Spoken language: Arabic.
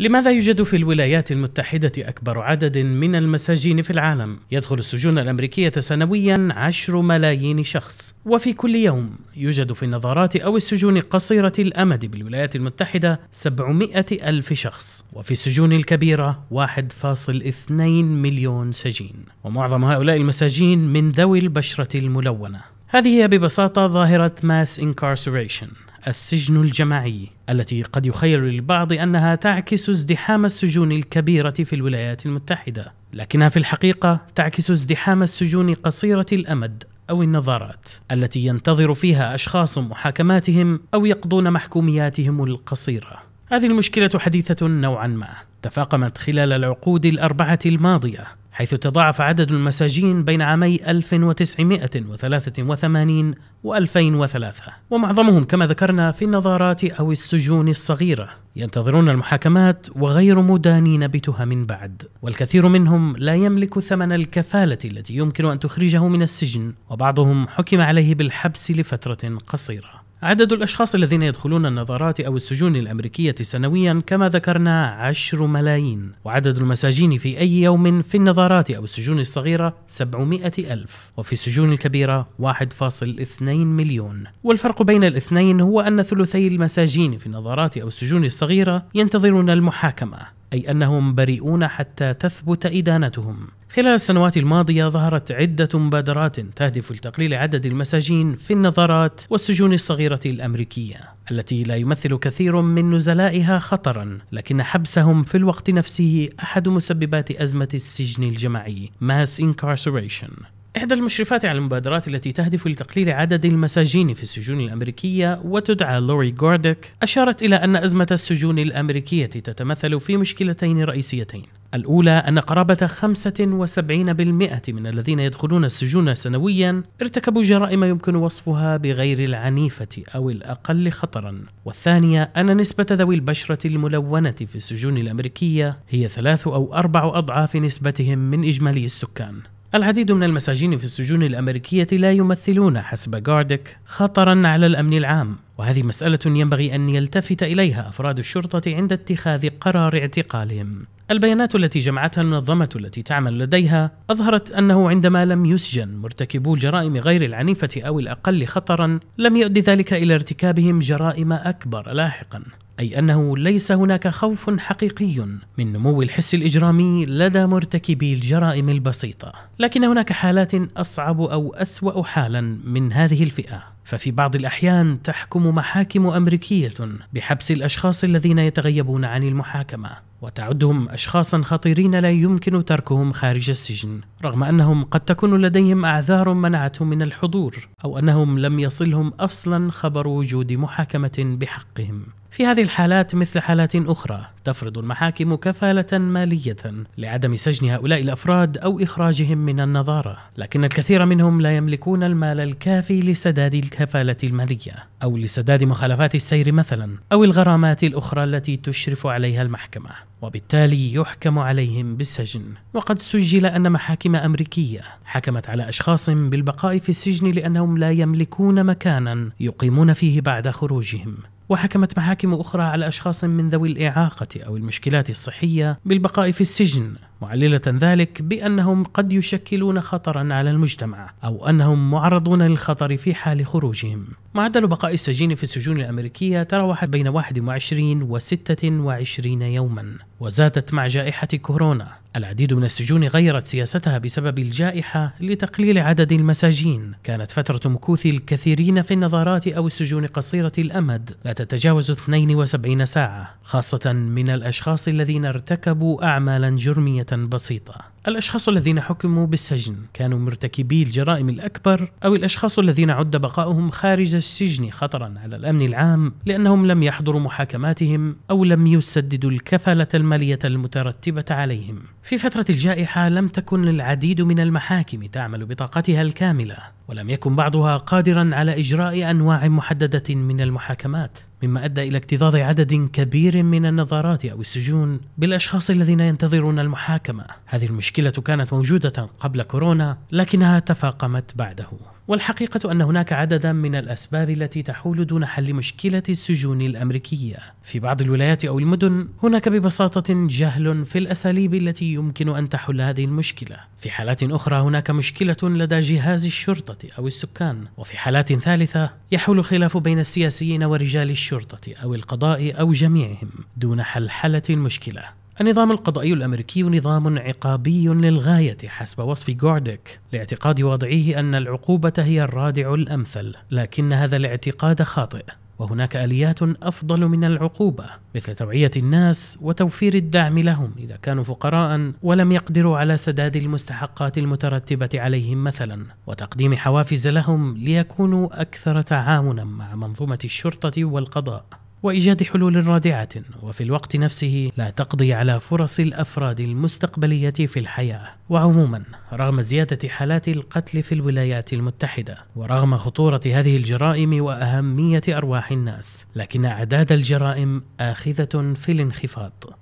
لماذا يوجد في الولايات المتحدة أكبر عدد من المساجين في العالم؟ يدخل السجون الأمريكية سنويا 10 ملايين شخص وفي كل يوم يوجد في النظارات أو السجون قصيرة الأمد بالولايات المتحدة 700 ألف شخص وفي السجون الكبيرة 1.2 مليون سجين ومعظم هؤلاء المساجين من ذوي البشرة الملونة هذه هي ببساطة ظاهرة ماس incarceration السجن الجماعي التي قد يخيل للبعض انها تعكس ازدحام السجون الكبيره في الولايات المتحده لكنها في الحقيقه تعكس ازدحام السجون قصيره الامد او النظارات التي ينتظر فيها اشخاص محاكماتهم او يقضون محكومياتهم القصيره هذه المشكلة حديثة نوعا ما تفاقمت خلال العقود الأربعة الماضية حيث تضاعف عدد المساجين بين عامي 1983 و 2003 ومعظمهم كما ذكرنا في النظارات أو السجون الصغيرة ينتظرون المحاكمات وغير مدانين بتهم بعد والكثير منهم لا يملك ثمن الكفالة التي يمكن أن تخرجه من السجن وبعضهم حكم عليه بالحبس لفترة قصيرة عدد الأشخاص الذين يدخلون النظارات أو السجون الأمريكية سنويا كما ذكرنا عشر ملايين وعدد المساجين في أي يوم في النظارات أو السجون الصغيرة 700 ألف وفي السجون الكبيرة 1.2 مليون والفرق بين الاثنين هو أن ثلثي المساجين في النظارات أو السجون الصغيرة ينتظرون المحاكمة أي أنهم بريئون حتى تثبت إدانتهم خلال السنوات الماضية ظهرت عدة مبادرات تهدف لتقليل عدد المساجين في النظارات والسجون الصغيرة الأمريكية التي لا يمثل كثير من نزلائها خطرا لكن حبسهم في الوقت نفسه أحد مسببات أزمة السجن الجماعي mass incarceration إحدى المشرفات على المبادرات التي تهدف لتقليل عدد المساجين في السجون الأمريكية وتدعى لوري جوردك أشارت إلى أن أزمة السجون الأمريكية تتمثل في مشكلتين رئيسيتين الأولى أن قرابة 75% من الذين يدخلون السجون سنويا ارتكبوا جرائم يمكن وصفها بغير العنيفة أو الأقل خطرا والثانية أن نسبة ذوي البشرة الملونة في السجون الأمريكية هي ثلاث أو أربع أضعاف نسبتهم من إجمالي السكان العديد من المساجين في السجون الأمريكية لا يمثلون حسب جاردك خطرا على الأمن العام وهذه مسألة ينبغي أن يلتفت إليها أفراد الشرطة عند اتخاذ قرار اعتقالهم البيانات التي جمعتها المنظمة التي تعمل لديها أظهرت أنه عندما لم يسجن مرتكبو الجرائم غير العنيفة أو الأقل خطرا لم يؤدي ذلك إلى ارتكابهم جرائم أكبر لاحقا اي انه ليس هناك خوف حقيقي من نمو الحس الاجرامي لدى مرتكبي الجرائم البسيطه لكن هناك حالات اصعب او اسوا حالا من هذه الفئه ففي بعض الأحيان تحكم محاكم أمريكية بحبس الأشخاص الذين يتغيبون عن المحاكمة وتعدهم أشخاصا خطيرين لا يمكن تركهم خارج السجن رغم أنهم قد تكون لديهم أعذار منعتهم من الحضور أو أنهم لم يصلهم أصلا خبر وجود محاكمة بحقهم في هذه الحالات مثل حالات أخرى تفرض المحاكم كفالة مالية لعدم سجن هؤلاء الأفراد أو إخراجهم من النظارة لكن الكثير منهم لا يملكون المال الكافي لسداد الكفالة المالية أو لسداد مخالفات السير مثلا أو الغرامات الأخرى التي تشرف عليها المحكمة وبالتالي يحكم عليهم بالسجن وقد سجل أن محاكم أمريكية حكمت على أشخاص بالبقاء في السجن لأنهم لا يملكون مكانا يقيمون فيه بعد خروجهم وحكمت محاكم أخرى على أشخاص من ذوي الإعاقة أو المشكلات الصحية بالبقاء في السجن معللة ذلك بأنهم قد يشكلون خطرا على المجتمع أو أنهم معرضون للخطر في حال خروجهم معدل بقاء السجين في السجون الأمريكية تراوحت بين 21 و 26 يوما وزادت مع جائحة كورونا العديد من السجون غيرت سياستها بسبب الجائحة لتقليل عدد المساجين كانت فترة مكوث الكثيرين في النظارات أو السجون قصيرة الأمد لا تتجاوز 72 ساعة خاصة من الأشخاص الذين ارتكبوا أعمالا جرمية بسيطة الأشخاص الذين حكموا بالسجن كانوا مرتكبي الجرائم الأكبر أو الأشخاص الذين عد بقاؤهم خارج السجن خطرا على الأمن العام لأنهم لم يحضروا محاكماتهم أو لم يسددوا الكفالة المالية المترتبة عليهم. في فترة الجائحة لم تكن العديد من المحاكم تعمل بطاقتها الكاملة ولم يكن بعضها قادرا على إجراء أنواع محددة من المحاكمات مما ادى الى اكتظاظ عدد كبير من النظارات او السجون بالاشخاص الذين ينتظرون المحاكمه هذه المشكله المشكلة كانت موجودة قبل كورونا لكنها تفاقمت بعده والحقيقة أن هناك عددا من الأسباب التي تحول دون حل مشكلة السجون الأمريكية. في بعض الولايات أو المدن هناك ببساطة جهل في الأساليب التي يمكن أن تحل هذه المشكلة. في حالات أخرى هناك مشكلة لدى جهاز الشرطة أو السكان، وفي حالات ثالثة يحول الخلاف بين السياسيين ورجال الشرطة أو القضاء أو جميعهم دون حلحلة المشكلة. النظام القضائي الامريكي نظام عقابي للغايه حسب وصف جورديك لاعتقاد واضعيه ان العقوبه هي الرادع الامثل لكن هذا الاعتقاد خاطئ وهناك اليات افضل من العقوبه مثل توعيه الناس وتوفير الدعم لهم اذا كانوا فقراء ولم يقدروا على سداد المستحقات المترتبه عليهم مثلا وتقديم حوافز لهم ليكونوا اكثر تعاونا مع منظومه الشرطه والقضاء وايجاد حلول رادعه وفي الوقت نفسه لا تقضي على فرص الافراد المستقبليه في الحياه وعموما رغم زياده حالات القتل في الولايات المتحده ورغم خطوره هذه الجرائم واهميه ارواح الناس لكن اعداد الجرائم اخذه في الانخفاض